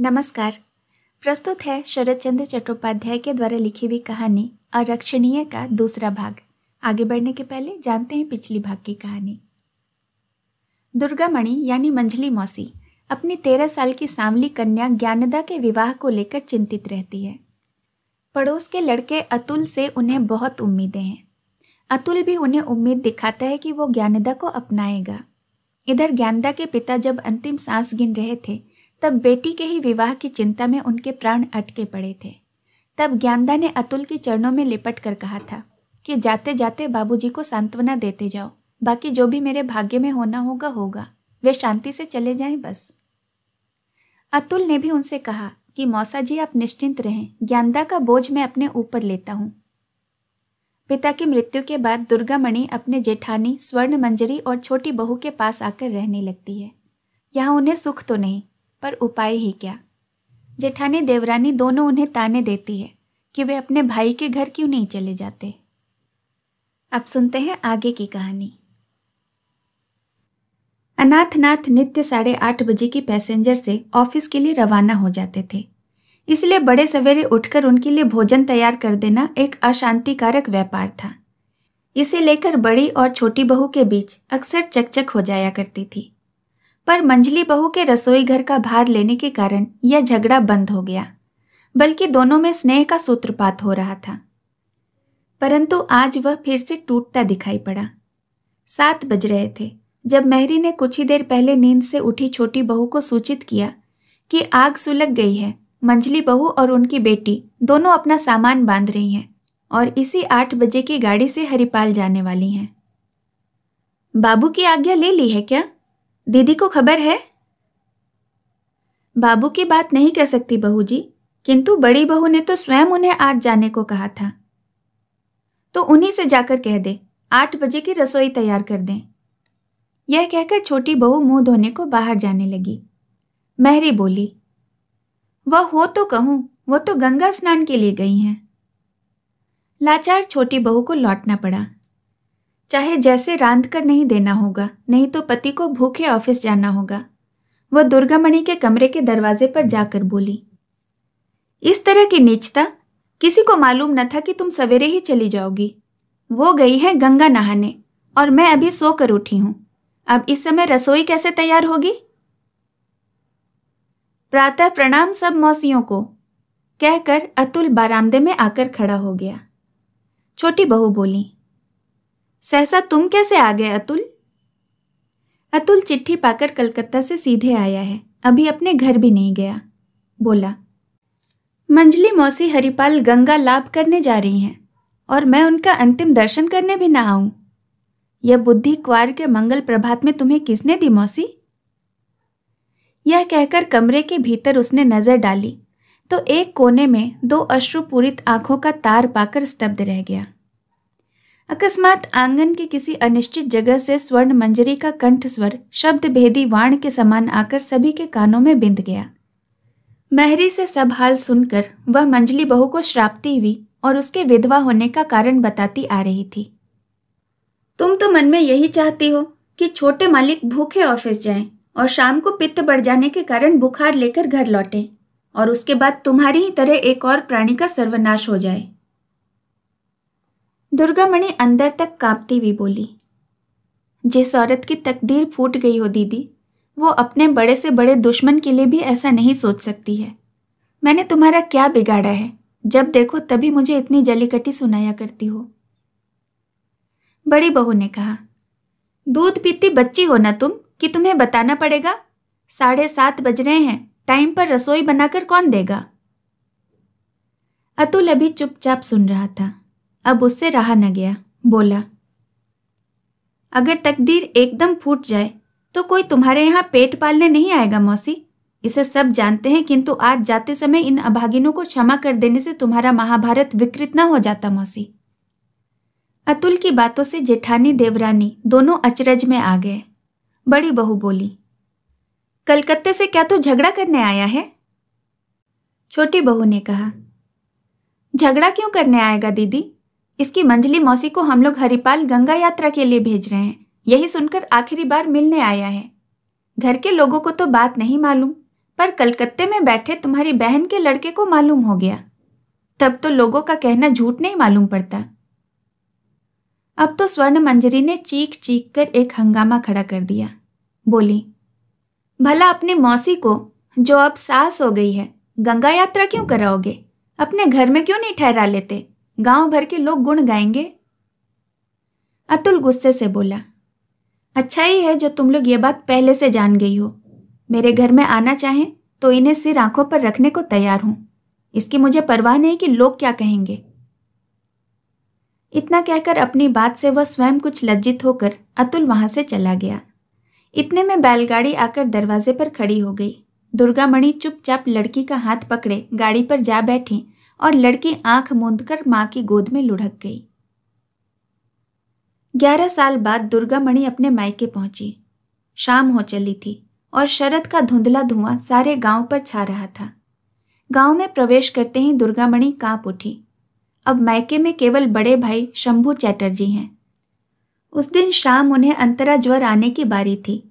नमस्कार प्रस्तुत है शरद चंद्र चट्टोपाध्याय के द्वारा लिखी हुई कहानी आरक्षणीय का दूसरा भाग आगे बढ़ने के पहले जानते हैं पिछली भाग की कहानी दुर्गा मणि यानी मंझली मौसी अपनी तेरह साल की सांवली कन्या ज्ञानदा के विवाह को लेकर चिंतित रहती है पड़ोस के लड़के अतुल से उन्हें बहुत उम्मीदें हैं अतुल भी उन्हें उम्मीद दिखाता है कि वो ज्ञानदा को अपनाएगा इधर ज्ञानदा के पिता जब अंतिम सांस गिन रहे थे तब बेटी के ही विवाह की चिंता में उनके प्राण अटके पड़े थे तब ज्ञानदा ने अतुल के चरणों में लिपट कर कहा था कि जाते जाते बाबूजी को सांत्वना देते जाओ बाकी जो भी मेरे भाग्य में होना होगा होगा वे शांति से चले जाएं बस अतुल ने भी उनसे कहा कि मौसा जी आप निश्चिंत रहें ज्ञानदा का बोझ मैं अपने ऊपर लेता हूँ पिता की मृत्यु के बाद दुर्गा मणि अपने जेठानी स्वर्ण मंजरी और छोटी बहू के पास आकर रहने लगती है यहाँ उन्हें सुख तो नहीं पर उपाय ही क्या जेठानी देवरानी दोनों उन्हें ताने देती है कि वे अपने भाई के घर क्यों नहीं चले जाते अब सुनते हैं आगे की कहानी अनाथनाथ नित्य साढ़े आठ बजे की पैसेंजर से ऑफिस के लिए रवाना हो जाते थे इसलिए बड़े सवेरे उठकर उनके लिए भोजन तैयार कर देना एक अशांतिकारक व्यापार था इसे लेकर बड़ी और छोटी बहू के बीच अक्सर चकचक हो जाया करती थी पर मंजली बहू के रसोई घर का भार लेने के कारण यह झगड़ा बंद हो गया बल्कि दोनों में स्नेह का सूत्रपात हो रहा था परंतु आज वह फिर से टूटता दिखाई पड़ा सात बज रहे थे जब मेहरी ने कुछ ही देर पहले नींद से उठी छोटी बहू को सूचित किया कि आग सुलग गई है मंजली बहू और उनकी बेटी दोनों अपना सामान बांध रही हैं और इसी आठ बजे की गाड़ी से हरिपाल जाने वाली हैं बाबू की आज्ञा ले ली है क्या दीदी को खबर है बाबू की बात नहीं कर सकती बहू जी किंतु बड़ी बहू ने तो स्वयं उन्हें आज जाने को कहा था तो उन्हीं से जाकर कह दे आठ बजे की रसोई तैयार कर दें यह कहकर छोटी बहू मुंह धोने को बाहर जाने लगी महरी बोली वह हो तो कहूं वह तो गंगा स्नान के लिए गई हैं लाचार छोटी बहू को लौटना पड़ा चाहे जैसे रांध कर नहीं देना होगा नहीं तो पति को भूखे ऑफिस जाना होगा वह दुर्गामणि के कमरे के दरवाजे पर जाकर बोली इस तरह की नीचता किसी को मालूम न था कि तुम सवेरे ही चली जाओगी वो गई है गंगा नहाने और मैं अभी सो कर उठी हूं अब इस समय रसोई कैसे तैयार होगी प्रातः प्रणाम सब मौसियों को कहकर अतुल बारामदे में आकर खड़ा हो गया छोटी बहू बोली सहसा तुम कैसे आ गए अतुल अतुल चिट्ठी पाकर कलकत्ता से सीधे आया है अभी अपने घर भी नहीं गया बोला मंजली मौसी हरिपाल गंगा लाभ करने जा रही हैं और मैं उनका अंतिम दर्शन करने भी ना आऊं यह बुद्धि क्वार के मंगल प्रभात में तुम्हें किसने दी मौसी यह कहकर कमरे के भीतर उसने नजर डाली तो एक कोने में दो अश्रुपूरित आंखों का तार पाकर स्तब्ध रह गया अकस्मात आंगन के किसी अनिश्चित जगह से स्वर्ण मंजरी का कंठ स्वर शब्द भेदी वाण के समान आकर सभी के कानों में बिंद गया महरी से सब हाल सुनकर वह मंजली बहू को श्रापती हुई और उसके विधवा होने का कारण बताती आ रही थी तुम तो मन में यही चाहती हो कि छोटे मालिक भूखे ऑफिस जाएं और शाम को पित्त बढ़ जाने के कारण बुखार लेकर घर लौटें और उसके बाद तुम्हारी ही तरह एक और प्राणी का सर्वनाश हो जाए दुर्गा मणि अंदर तक कांपती हुई बोली जिस औरत की तकदीर फूट गई हो दीदी वो अपने बड़े से बड़े दुश्मन के लिए भी ऐसा नहीं सोच सकती है मैंने तुम्हारा क्या बिगाड़ा है जब देखो तभी मुझे इतनी जलीकटी सुनाया करती हो बड़ी बहू ने कहा दूध पीती बच्ची हो ना तुम कि तुम्हें बताना पड़ेगा साढ़े सात बज रहे हैं टाइम पर रसोई बनाकर कौन देगा अतुल अभी चुपचाप सुन रहा था अब उससे रहा न गया बोला अगर तकदीर एकदम फूट जाए तो कोई तुम्हारे यहाँ पेट पालने नहीं आएगा मौसी इसे सब जानते हैं किंतु आज जाते समय इन अभागिनों को क्षमा कर देने से तुम्हारा महाभारत विकृत न हो जाता मौसी अतुल की बातों से जेठानी देवरानी दोनों अचरज में आ गए बड़ी बहू बोली कलकत्ते से क्या तू तो झगड़ा करने आया है छोटी बहू ने कहा झगड़ा क्यों करने आएगा दीदी इसकी मंजली मौसी को हम लोग हरिपाल गंगा यात्रा के लिए भेज रहे हैं यही सुनकर आखिरी बार मिलने आया है घर के लोगों को तो बात नहीं मालूम पर कलकत्ते में बैठे तुम्हारी बहन के लड़के को मालूम हो गया तब तो लोगों का कहना झूठ नहीं मालूम पड़ता अब तो स्वर्ण मंजरी ने चीख चीख कर एक हंगामा खड़ा कर दिया बोली भला अपनी मौसी को जो अब सास हो गई है गंगा यात्रा क्यों कराओगे अपने घर में क्यों नहीं ठहरा लेते गांव भर के लोग गुण गाएंगे अतुल गुस्से से बोला अच्छा ही है जो तुम लोग ये बात पहले से जान गई हो मेरे घर में आना चाहें तो इन्हें सिर आंखों पर रखने को तैयार हूं इसकी मुझे परवाह नहीं कि लोग क्या कहेंगे इतना कहकर अपनी बात से वह स्वयं कुछ लज्जित होकर अतुल वहां से चला गया इतने में बैलगाड़ी आकर दरवाजे पर खड़ी हो गई दुर्गा मणि चुपचाप लड़की का हाथ पकड़े गाड़ी पर जा बैठी और लड़की आंख मूंद कर मां की गोद में लुढ़क गई ग्यारह साल बाद दुर्गा मणि अपने मायके पहुंची शाम हो चली थी और शरद का धुंधला धुआं सारे गांव पर छा रहा था गांव में प्रवेश करते ही दुर्गा मणि कांप उठी अब मायके में केवल बड़े भाई शंभू चैटर्जी हैं उस दिन शाम उन्हें अंतरा ज्वर आने की बारी थी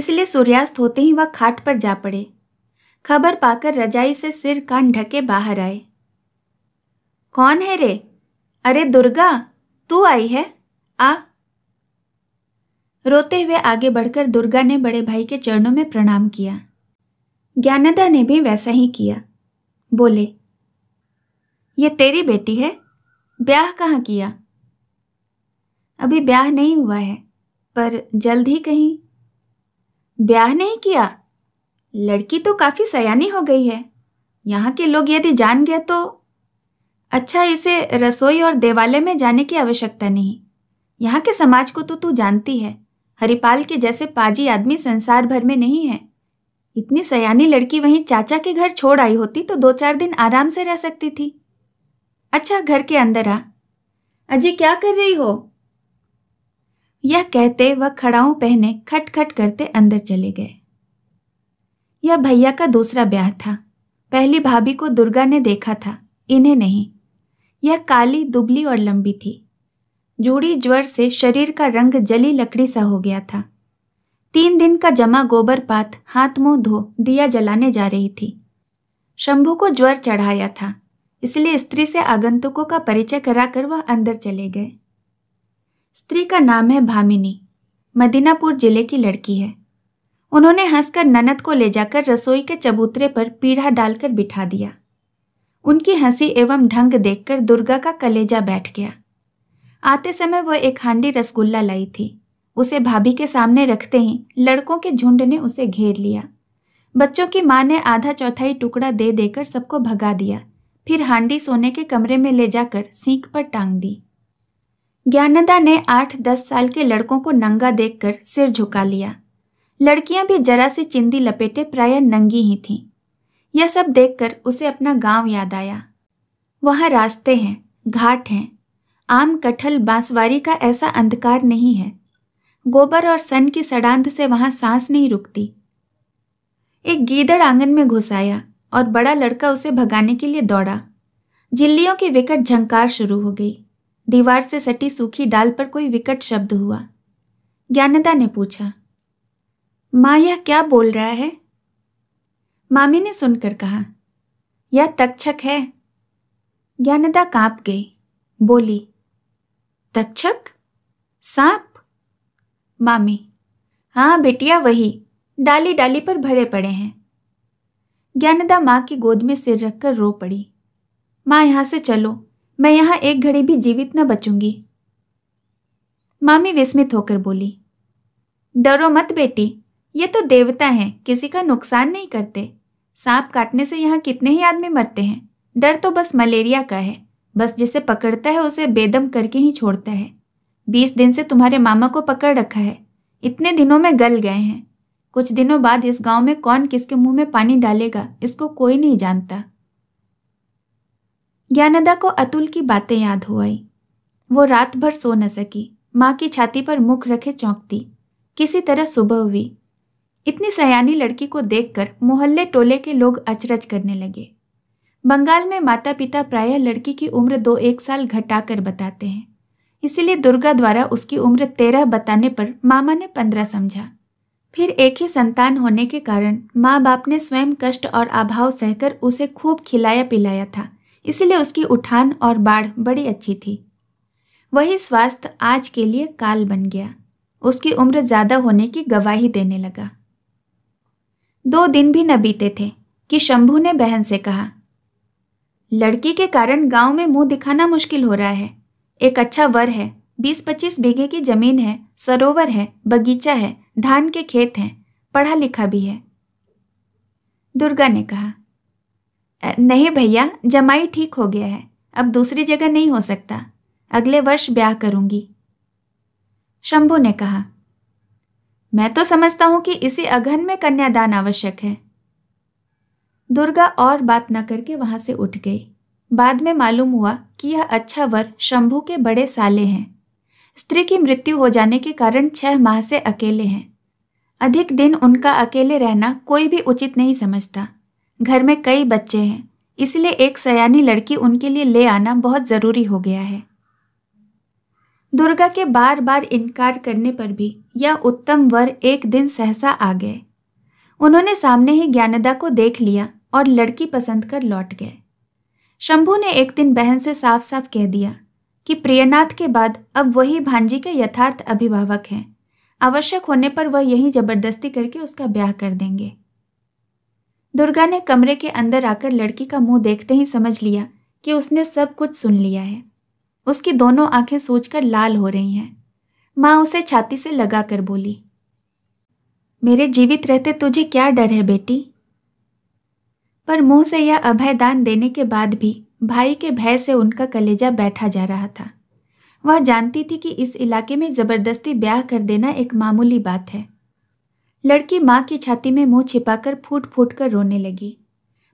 इसलिए सूर्यास्त होते ही वह खाट पर जा पड़े खबर पाकर रजाई से सिर कान ढके बाहर आए कौन है रे अरे दुर्गा तू आई है आ रोते हुए आगे बढ़कर दुर्गा ने बड़े भाई के चरणों में प्रणाम किया ज्ञानदा ने भी वैसा ही किया बोले ये तेरी बेटी है ब्याह कहाँ किया अभी ब्याह नहीं हुआ है पर जल्द ही कहीं ब्याह नहीं किया लड़की तो काफ़ी सयानी हो गई है यहाँ के लोग यदि जान गए तो अच्छा इसे रसोई और देवालय में जाने की आवश्यकता नहीं यहाँ के समाज को तो तू जानती है हरिपाल के जैसे पाजी आदमी संसार भर में नहीं है इतनी सयानी लड़की वहीं चाचा के घर छोड़ आई होती तो दो चार दिन आराम से रह सकती थी अच्छा घर के अंदर आ अजी क्या कर रही हो यह कहते वह खड़ाऊ पहने खट खट करते अंदर चले गए यह भैया का दूसरा ब्याह था पहली भाभी को दुर्गा ने देखा था इन्हें नहीं यह काली दुबली और लंबी थी जूड़ी ज्वर से शरीर का रंग जली लकड़ी सा हो गया था तीन दिन का जमा गोबर पात हाथ मुंह धो दिया जलाने जा रही थी शंभू को ज्वर चढ़ाया था इसलिए स्त्री से आगंतुकों का परिचय कराकर वह अंदर चले गए स्त्री का नाम है भामिनी मदीनापुर जिले की लड़की है उन्होंने हंसकर ननद को ले जाकर रसोई के चबूतरे पर पीढ़ा डालकर बिठा दिया उनकी हंसी एवं ढंग देखकर दुर्गा का कलेजा बैठ गया आते समय वह एक हांडी रसगुल्ला लाई थी उसे भाभी के सामने रखते ही लड़कों के झुंड ने उसे घेर लिया बच्चों की माँ ने आधा चौथाई टुकड़ा दे देकर सबको भगा दिया फिर हांडी सोने के कमरे में ले जाकर सीख पर टांग दी ज्ञानदा ने आठ दस साल के लड़कों को नंगा देखकर सिर झुका लिया लड़कियां भी जरा सी चिंदी लपेटे प्राय नंगी ही थीं यह सब देखकर उसे अपना गांव याद आया वहाँ रास्ते हैं घाट हैं आम कटहल बांसवारी का ऐसा अंधकार नहीं है गोबर और सन की सड़ांध से वहां सांस नहीं रुकती एक गीदड़ आंगन में घुस आया और बड़ा लड़का उसे भगाने के लिए दौड़ा झिल्लियों की विकट झंकार शुरू हो गई दीवार से सटी सूखी डाल पर कोई विकट शब्द हुआ ज्ञानदा ने पूछा माँ यह क्या बोल रहा है मामी ने सुनकर कहा यह तक्षक है ज्ञानदा कांप गई बोली तक्षक सांप मामी हाँ बेटिया वही डाली डाली पर भरे पड़े हैं ज्ञानदा माँ की गोद में सिर रखकर रो पड़ी माँ यहाँ से चलो मैं यहाँ एक घड़ी भी जीवित न बचूंगी मामी विस्मित होकर बोली डरो मत बेटी ये तो देवता हैं किसी का नुकसान नहीं करते सांप काटने से यहाँ कितने ही आदमी मरते हैं डर तो बस मलेरिया का है बस जिसे पकड़ता है उसे बेदम करके ही छोड़ता है बीस दिन से तुम्हारे मामा को पकड़ रखा है इतने दिनों में गल गए हैं कुछ दिनों बाद इस गांव में कौन किसके मुंह में पानी डालेगा इसको कोई नहीं जानता ज्ञानदा को अतुल की बातें याद हो आई वो रात भर सो न सकी माँ की छाती पर मुख रखे चौंकती किसी तरह सुबह हुई इतनी सयानी लड़की को देखकर मोहल्ले टोले के लोग अचरज करने लगे बंगाल में माता पिता प्रायः लड़की की उम्र दो एक साल घटाकर बताते हैं इसीलिए दुर्गा द्वारा उसकी उम्र तेरह बताने पर मामा ने पंद्रह समझा फिर एक ही संतान होने के कारण माँ बाप ने स्वयं कष्ट और अभाव सहकर उसे खूब खिलाया पिलाया था इसीलिए उसकी उठान और बाढ़ बड़ी अच्छी थी वही स्वास्थ्य आज के लिए काल बन गया उसकी उम्र ज़्यादा होने की गवाही देने लगा दो दिन भी न बीते थे कि शंभू ने बहन से कहा लड़की के कारण गांव में मुंह दिखाना मुश्किल हो रहा है एक अच्छा वर है बीस पच्चीस बीघे की जमीन है सरोवर है बगीचा है धान के खेत हैं पढ़ा लिखा भी है दुर्गा ने कहा नहीं भैया जमाई ठीक हो गया है अब दूसरी जगह नहीं हो सकता अगले वर्ष ब्याह करूंगी शंभू ने कहा मैं तो समझता हूं कि इसी अघन में कन्यादान आवश्यक है दुर्गा और बात न करके वहां से उठ गई बाद में मालूम हुआ कि यह अच्छा वर शंभू के बड़े साले हैं स्त्री की मृत्यु हो जाने के कारण छह माह से अकेले हैं अधिक दिन उनका अकेले रहना कोई भी उचित नहीं समझता घर में कई बच्चे हैं इसलिए एक सयानी लड़की उनके लिए ले आना बहुत ज़रूरी हो गया है दुर्गा के बार बार इनकार करने पर भी यह उत्तम वर एक दिन सहसा आ गए उन्होंने सामने ही ज्ञानदा को देख लिया और लड़की पसंद कर लौट गए शंभू ने एक दिन बहन से साफ साफ कह दिया कि प्रियनाथ के बाद अब वही भांजी के यथार्थ अभिभावक हैं आवश्यक होने पर वह यही जबरदस्ती करके उसका ब्याह कर देंगे दुर्गा ने कमरे के अंदर आकर लड़की का मुंह देखते ही समझ लिया कि उसने सब कुछ सुन लिया है उसकी दोनों आंखें सोचकर लाल हो रही हैं माँ उसे छाती से लगा कर बोली मेरे जीवित रहते तुझे क्या डर है बेटी पर मुंह से यह अभयदान देने के बाद भी भाई के भय से उनका कलेजा बैठा जा रहा था वह जानती थी कि इस इलाके में ज़बरदस्ती ब्याह कर देना एक मामूली बात है लड़की माँ की छाती में मुंह छिपाकर फूट फूट कर रोने लगी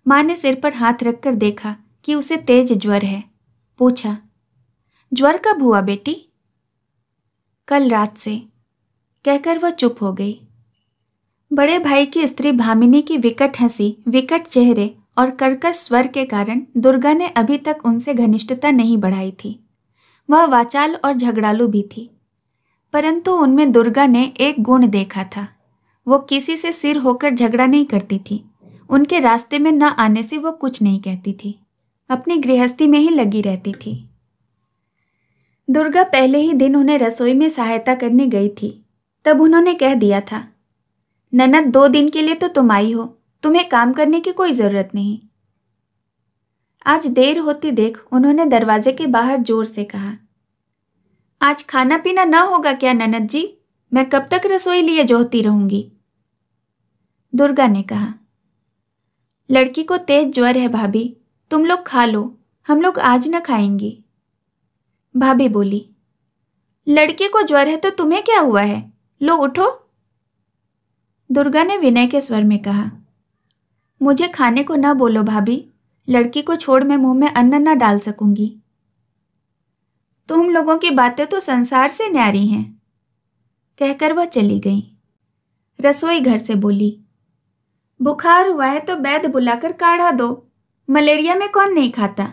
माँ ने सिर पर हाथ रखकर देखा कि उसे तेज ज्वर है पूछा ज्वर कब हुआ बेटी कल रात से कहकर वह चुप हो गई बड़े भाई की स्त्री भामिनी की विकट हंसी विकट चेहरे और कर्कश स्वर के कारण दुर्गा ने अभी तक उनसे घनिष्ठता नहीं बढ़ाई थी वह वाचाल और झगड़ालू भी थी परंतु उनमें दुर्गा ने एक गुण देखा था वो किसी से सिर होकर झगड़ा नहीं करती थी उनके रास्ते में न आने से वो कुछ नहीं कहती थी अपनी गृहस्थी में ही लगी रहती थी दुर्गा पहले ही दिन उन्हें रसोई में सहायता करने गई थी तब उन्होंने कह दिया था ननद दो दिन के लिए तो तुम आई हो तुम्हें काम करने की कोई ज़रूरत नहीं आज देर होती देख उन्होंने दरवाजे के बाहर जोर से कहा आज खाना पीना ना होगा क्या ननद जी मैं कब तक रसोई लिए जोहती रहूंगी दुर्गा ने कहा लड़की को तेज ज्वर है भाभी तुम लोग खा लो हम लोग आज न खाएंगी भाभी बोली लड़के को ज्वर है तो तुम्हें क्या हुआ है लो उठो दुर्गा ने विनय के स्वर में कहा मुझे खाने को ना बोलो भाभी लड़की को छोड़ मैं मुंह में अन्न ना डाल सकूंगी तुम लोगों की बातें तो संसार से न्यारी हैं कहकर वह चली गई रसोई घर से बोली बुखार हुआ है तो बैद बुलाकर काढ़ा दो मलेरिया में कौन नहीं खाता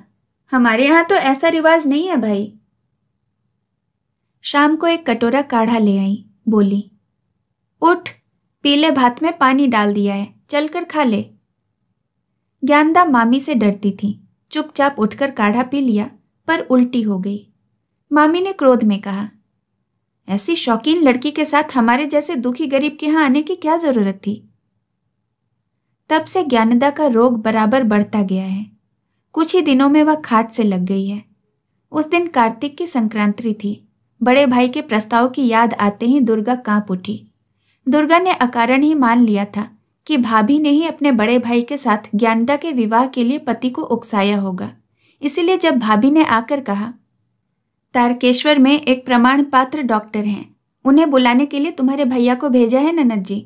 हमारे यहाँ तो ऐसा रिवाज नहीं है भाई शाम को एक कटोरा काढ़ा ले आई बोली उठ पीले भात में पानी डाल दिया है चलकर खा ले ज्ञानदा मामी से डरती थी चुपचाप उठकर काढ़ा पी लिया पर उल्टी हो गई मामी ने क्रोध में कहा ऐसी शौकीन लड़की के साथ हमारे जैसे दुखी गरीब के यहाँ आने की क्या ज़रूरत थी तब से ज्ञानदा का रोग बराबर बढ़ता गया है कुछ ही दिनों में वह खाट से लग गई है उस दिन कार्तिक की संक्रांति थी बड़े भाई के प्रस्ताव की याद आते ही दुर्गा कांप उठी दुर्गा ने अकारण ही मान लिया था कि भाभी ने ही अपने बड़े भाई के साथ ज्ञानदा के विवाह के लिए पति को उकसाया होगा इसीलिए जब भाभी ने आकर कहा तारकेश्वर में एक प्रमाण पात्र डॉक्टर हैं उन्हें बुलाने के लिए तुम्हारे भैया को भेजा है ननद जी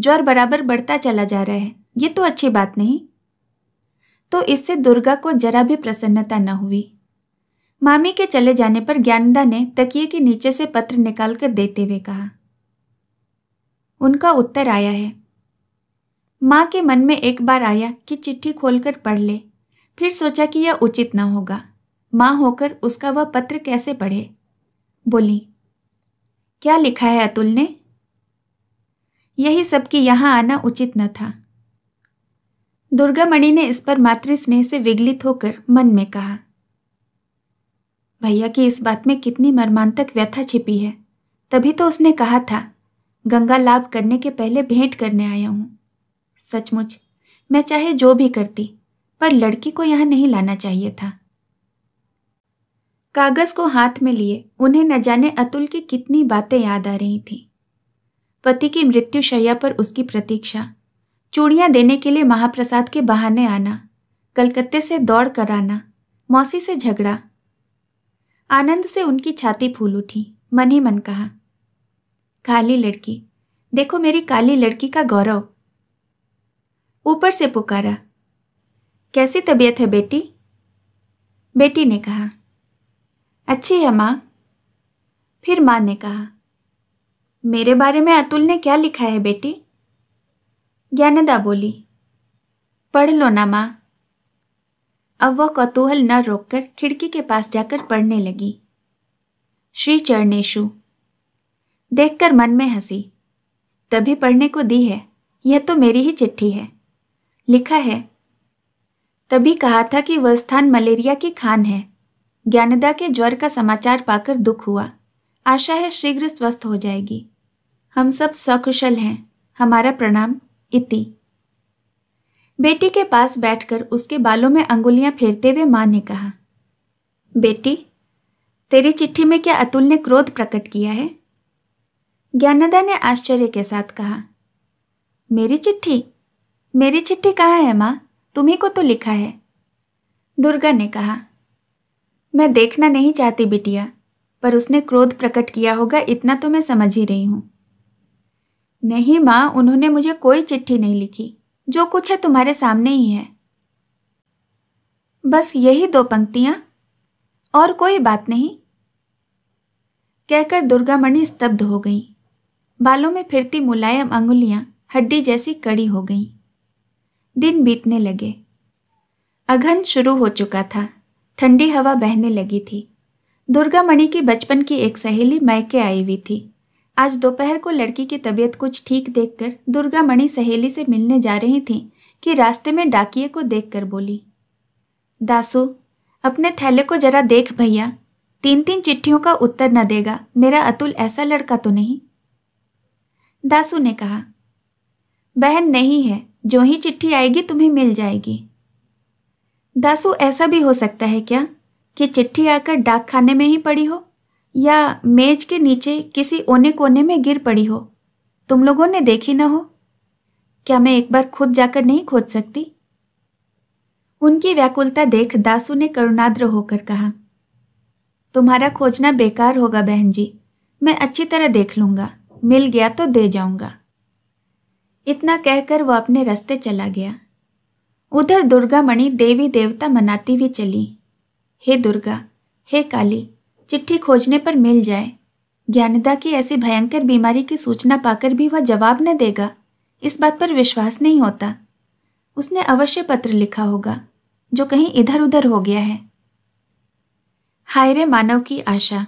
ज्वर बराबर बढ़ता चला जा रहा है ये तो अच्छी बात नहीं तो इससे दुर्गा को जरा भी प्रसन्नता न हुई मामी के चले जाने पर ज्ञानदा ने तकिए के नीचे से पत्र निकालकर देते हुए कहा उनका उत्तर आया है माँ के मन में एक बार आया कि चिट्ठी खोलकर पढ़ ले फिर सोचा कि यह उचित न होगा माँ होकर उसका वह पत्र कैसे पढ़े बोली क्या लिखा है अतुल ने यही सब कि यहाँ आना उचित न था दुर्गामणि ने इस पर मातृ स्नेह से विगलित होकर मन में कहा भैया की इस बात में कितनी मर्मांतक व्यथा छिपी है तभी तो उसने कहा था गंगा लाभ करने के पहले भेंट करने आया हूँ सचमुच मैं चाहे जो भी करती पर लड़की को यहाँ नहीं लाना चाहिए था कागज को हाथ में लिए उन्हें न जाने अतुल की कितनी बातें याद आ रही थी पति की मृत्युशैया पर उसकी प्रतीक्षा चूड़ियां देने के लिए महाप्रसाद के बहाने आना कलकत्ते से दौड़ कर आना मौसी से झगड़ा आनंद से उनकी छाती फूल उठी मन ही मन कहा काली लड़की देखो मेरी काली लड़की का गौरव ऊपर से पुकारा कैसी तबीयत है बेटी बेटी ने कहा अच्छी है माँ फिर माँ ने कहा मेरे बारे में अतुल ने क्या लिखा है बेटी ज्ञानदा बोली पढ़ लो ना माँ अब वह कौतूहल न रोककर खिड़की के पास जाकर पढ़ने लगी श्री चरणेशु देखकर मन में हंसी तभी पढ़ने को दी है यह तो मेरी ही चिट्ठी है लिखा है तभी कहा था कि वह स्थान मलेरिया की खान है ज्ञानदा के ज्वर का समाचार पाकर दुख हुआ आशा है शीघ्र स्वस्थ हो जाएगी हम सब सकुशल हैं हमारा प्रणाम इति बेटी के पास बैठकर उसके बालों में अंगुलियां फेरते हुए माँ ने कहा बेटी तेरी चिट्ठी में क्या अतुल ने क्रोध प्रकट किया है ज्ञानदा ने आश्चर्य के साथ कहा मेरी चिट्ठी मेरी चिट्ठी कहाँ है माँ तुम्ही को तो लिखा है दुर्गा ने कहा मैं देखना नहीं चाहती बिटिया पर उसने क्रोध प्रकट किया होगा इतना तो मैं समझ ही रही हूँ नहीं माँ उन्होंने मुझे कोई चिट्ठी नहीं लिखी जो कुछ है तुम्हारे सामने ही है बस यही दो पंक्तियां और कोई बात नहीं कहकर दुर्गा मणि स्तब्ध हो गई बालों में फिरती मुलायम अंगुलियां हड्डी जैसी कड़ी हो गईं। दिन बीतने लगे अघन शुरू हो चुका था ठंडी हवा बहने लगी थी दुर्गा मणि की बचपन की एक सहेली मैके आई हुई थी आज दोपहर को लड़की की तबीयत कुछ ठीक देखकर दुर्गा मणि सहेली से मिलने जा रही थी कि रास्ते में डाकिए को देखकर बोली दासू अपने थैले को जरा देख भैया तीन तीन चिट्ठियों का उत्तर न देगा मेरा अतुल ऐसा लड़का तो नहीं दासू ने कहा बहन नहीं है जो ही चिट्ठी आएगी तुम्हें मिल जाएगी दासू ऐसा भी हो सकता है क्या कि चिट्ठी आकर डाक खाने में ही पड़ी हो या मेज के नीचे किसी ओने कोने में गिर पड़ी हो तुम लोगों ने देखी ना हो क्या मैं एक बार खुद जाकर नहीं खोज सकती उनकी व्याकुलता देख दासू ने करुणाद्र होकर कहा तुम्हारा खोजना बेकार होगा बहन जी मैं अच्छी तरह देख लूंगा मिल गया तो दे जाऊंगा इतना कहकर वह अपने रास्ते चला गया उधर दुर्गा मणि देवी देवता मनाती हुई चली हे दुर्गा हे काली चिट्ठी खोजने पर मिल जाए ज्ञानदा की ऐसी भयंकर बीमारी की सूचना पाकर भी वह जवाब न देगा इस बात पर विश्वास नहीं होता उसने अवश्य पत्र लिखा होगा जो कहीं इधर उधर हो गया है हायरे मानव की आशा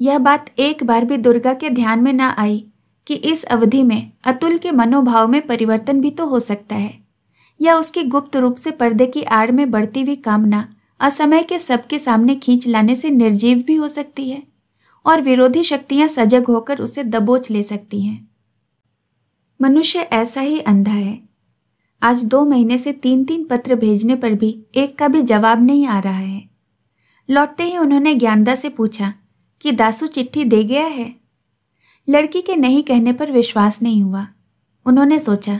यह बात एक बार भी दुर्गा के ध्यान में ना आई कि इस अवधि में अतुल के मनोभाव में परिवर्तन भी तो हो सकता है या उसकी गुप्त रूप से पर्दे की आड़ में बढ़ती हुई कामना असमय के सबके सामने खींच लाने से निर्जीव भी हो सकती है और विरोधी शक्तियां सजग होकर उसे दबोच ले सकती हैं मनुष्य ऐसा ही अंधा है आज दो महीने से तीन तीन पत्र भेजने पर भी एक का भी जवाब नहीं आ रहा है लौटते ही उन्होंने ज्ञानदा से पूछा कि दासू चिट्ठी दे गया है लड़की के नहीं कहने पर विश्वास नहीं हुआ उन्होंने सोचा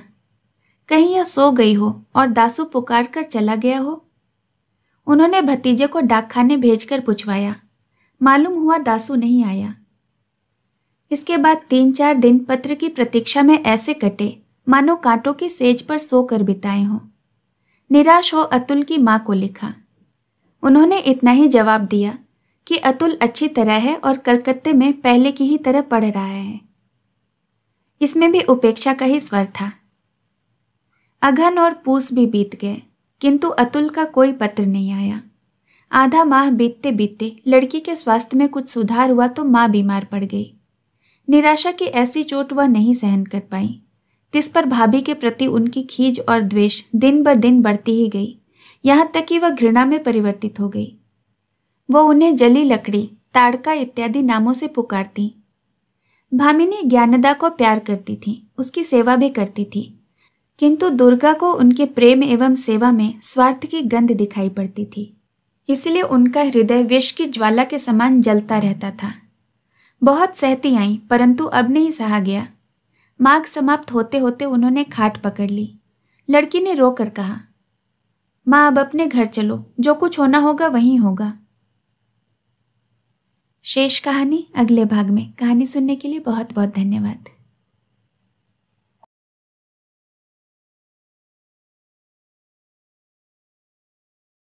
कहीं यह सो गई हो और दासू पुकार कर चला गया हो उन्होंने भतीजे को डाकखाने भेजकर पूछवाया मालूम हुआ दासू नहीं आया इसके बाद तीन चार दिन पत्र की प्रतीक्षा में ऐसे कटे मानो कांटों की सेज पर सोकर बिताए हों निराश हो अतुल की माँ को लिखा उन्होंने इतना ही जवाब दिया कि अतुल अच्छी तरह है और कलकत्ते में पहले की ही तरह पढ़ रहा है इसमें भी उपेक्षा का ही स्वर था अघन और पूस भी बीत गए किंतु अतुल का कोई पत्र नहीं आया आधा माह बीतते बीतते लड़की के स्वास्थ्य में कुछ सुधार हुआ तो माँ बीमार पड़ गई निराशा की ऐसी चोट वह नहीं सहन कर पाई जिस पर भाभी के प्रति उनकी खीज और द्वेष दिन ब दिन बढ़ती ही गई यहाँ तक कि वह घृणा में परिवर्तित हो गई वह उन्हें जली लकड़ी ताड़का इत्यादि नामों से पुकारती भामिनी ज्ञानदा को प्यार करती थी उसकी सेवा भी करती थी किंतु दुर्गा को उनके प्रेम एवं सेवा में स्वार्थ की गंध दिखाई पड़ती थी इसलिए उनका हृदय विष की ज्वाला के समान जलता रहता था बहुत सहती आई परंतु अब नहीं सहा गया माघ समाप्त होते होते उन्होंने खाट पकड़ ली लड़की ने रोकर कहा माँ अब अपने घर चलो जो कुछ होना होगा वहीं होगा शेष कहानी अगले भाग में कहानी सुनने के लिए बहुत बहुत धन्यवाद